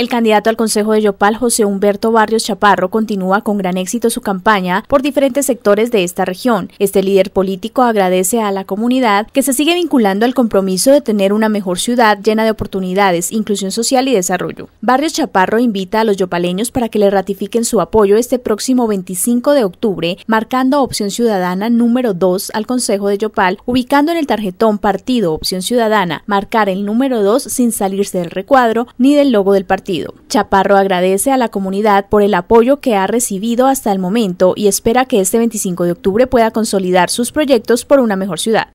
El candidato al Consejo de Yopal, José Humberto Barrios Chaparro, continúa con gran éxito su campaña por diferentes sectores de esta región. Este líder político agradece a la comunidad que se sigue vinculando al compromiso de tener una mejor ciudad llena de oportunidades, inclusión social y desarrollo. Barrios Chaparro invita a los yopaleños para que le ratifiquen su apoyo este próximo 25 de octubre, marcando opción ciudadana número 2 al Consejo de Yopal, ubicando en el tarjetón partido opción ciudadana, marcar el número 2 sin salirse del recuadro ni del logo del partido Chaparro agradece a la comunidad por el apoyo que ha recibido hasta el momento y espera que este 25 de octubre pueda consolidar sus proyectos por una mejor ciudad.